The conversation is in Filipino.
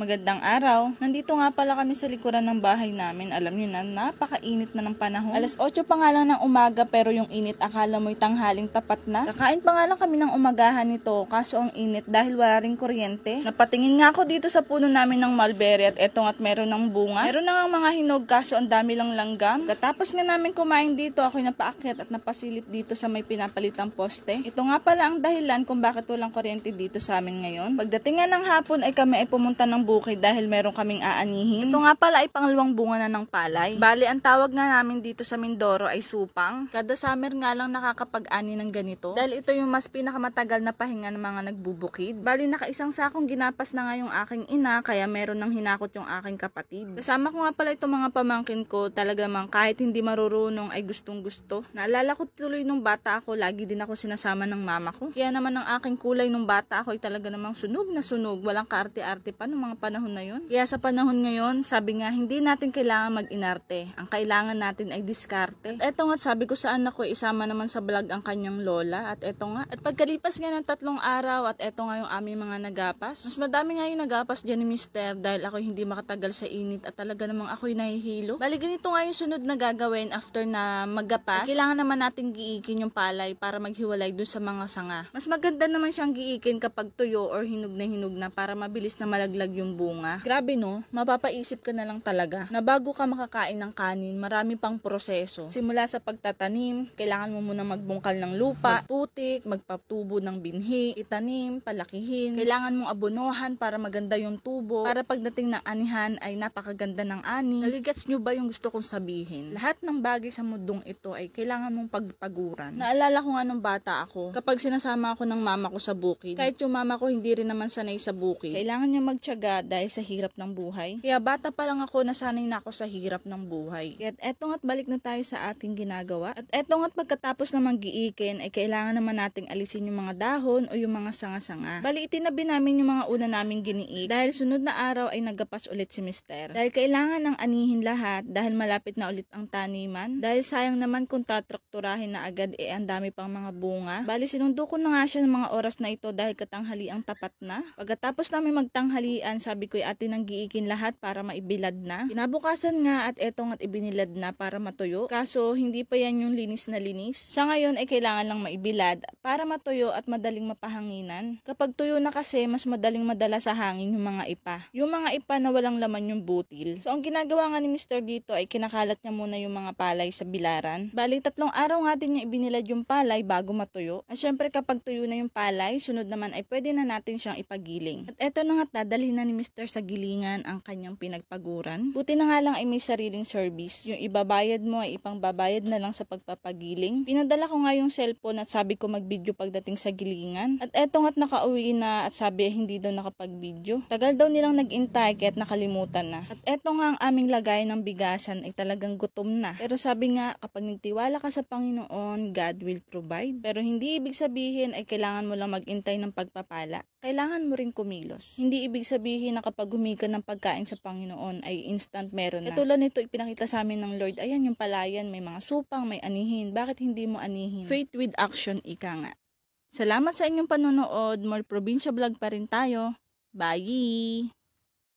Magandang araw. Nandito nga pala kami sa likuran ng bahay namin. Alam niyo na, napakainit na ng panahon. Alas 8 pa nga lang ng umaga pero yung init akala mo'y tanghaling tapat na. Kakain pa nga lang kami ng umagahan nito kaso ang init dahil wala rin kuryente. Napatingin nga ako dito sa puno namin ng mulberry at eto nga't meron ng bunga. Meron na nga mga hinog kaso ang dami lang langgam. Katapos nga namin kumain dito, ako'y napaakyat at napasilip dito sa may pinapalitang poste. Ito nga pala ang dahilan kung bakit walang kuryente dito sa amin ngayon. Pagdating nga ng hapon ay kami ay pumunta ng bukid dahil meron kaming aanihin. Ito nga pala ay pangalawang bunga na ng palay. Bali, ang tawag nga namin dito sa Mindoro ay supang. Kada summer nga lang nakakapag-ani ng ganito dahil ito yung mas pinakamatagal na pahinga ng mga nagbubukid. Bali, nakaisang sakong ginapas na nga yung aking ina kaya meron ng hinakot yung aking kapatid. Kasama ko nga pala itong mga pamangkin ko talaga man kahit hindi marurunong ay gustong gusto. Naalala ko tuloy nung bata ako, lagi din ako sinasama ng mama ko. Kaya naman ang aking kulay nung bata ako ay talaga namang sunog na sunog. Walang kaarte-arte pa ng mga panahon na yun. Kaya sa panahon ngayon, sabi nga, hindi natin kailangan mag-inarte. Ang kailangan natin ay diskarte. At eto nga, sabi ko sa anak ko, isama naman sa vlog ang kanyang lola. At eto nga, at pagkalipas nga ng tatlong araw, at eto nga yung aming mga nagapas. Mas madami nga yung nagapas dyan ni Mister dahil ako hindi makatagal sa init at talaga namang ako'y nahihilo. Bali, ganito nga yung sunod na gagawin after na magapas. At kailangan naman natin giikin yung palay para maghiwalay dun sa mga sanga. Mas maganda naman siyang giikin kapag tuyo or hinog na hinog na para mabilis na malaglag yung ng bunga. Grabe no, mapapaisip ka na lang talaga na bago ka makakain ng kanin, marami pang proseso. Simula sa pagtatanim, kailangan mo muna magbungkal ng lupa, putik, magpatubo ng binhi, itanim, palakihin. Kailangan mong abonohan para maganda yung tubo, para pagdating ng anihan ay napakaganda ng ani. Naligats nyo ba yung gusto kong sabihin? Lahat ng bagay sa mundong ito ay kailangan mong pagpaguran. Naalala ko nga nung bata ako, kapag sinasama ako ng mama ko sa bukid, kahit yung mama ko hindi rin naman sanay sa bukid, kailangan niya magtyaga talaga dahil sa hirap ng buhay. Kaya bata pa lang ako, nasanay na ako sa hirap ng buhay. At etong at balik na tayo sa ating ginagawa. At etong at pagkatapos na magiikin, ay kailangan naman nating alisin yung mga dahon o yung mga sanga-sanga. Bali, itinabi namin yung mga una naming giniik dahil sunod na araw ay nagapas ulit si Mister. Dahil kailangan ng anihin lahat dahil malapit na ulit ang taniman. Dahil sayang naman kung tatrakturahin na agad eh ang dami pang mga bunga. Bali, sinundo ko na nga siya ng mga oras na ito dahil katanghali ang tapat na. Pagkatapos namin magtanghalian, Ayan, sabi ko ate nang giikin lahat para maibilad na. Pinabukasan nga at etong at ibinilad na para matuyo. Kaso, hindi pa yan yung linis na linis. Sa ngayon ay kailangan lang maibilad para matuyo at madaling mapahanginan. Kapag tuyo na kasi, mas madaling madala sa hangin yung mga ipa. Yung mga ipa na walang laman yung butil. So, ang ginagawa nga ni Mr. dito ay kinakalat niya muna yung mga palay sa bilaran. Bali, tatlong araw nga din niya ibinilad yung palay bago matuyo. At syempre, kapag tuyo na yung palay, sunod naman ay pwede na natin siyang ipagiling. At eto na nga, dadalhin na ni Mr. sa gilingan ang kanyang pinagpaguran. Buti na nga lang ay may sariling service. Yung ibabayad mo ay ipang babayad na lang sa pagpapagiling. Pinadala ko nga yung cellphone at sabi ko mag-video pagdating sa gilingan. At eto nga't nakauwi na at sabi ay hindi daw nakapag-video. Tagal daw nilang nag-intay kaya't nakalimutan na. At eto nga ang aming lagay ng bigasan ay talagang gutom na. Pero sabi nga kapag nagtiwala ka sa Panginoon, God will provide. Pero hindi ibig sabihin ay kailangan mo lang mag-intay ng pagpapala kailangan mo rin kumilos. Hindi ibig sabihin na kapag humiga ng pagkain sa Panginoon ay instant meron na. Katulad eh, nito ipinakita sa amin ng Lord, ayan yung palayan, may mga supang, may anihin. Bakit hindi mo anihin? Faith with action, ika nga. Salamat sa inyong panonood. More Provincia Vlog pa rin tayo. Bye!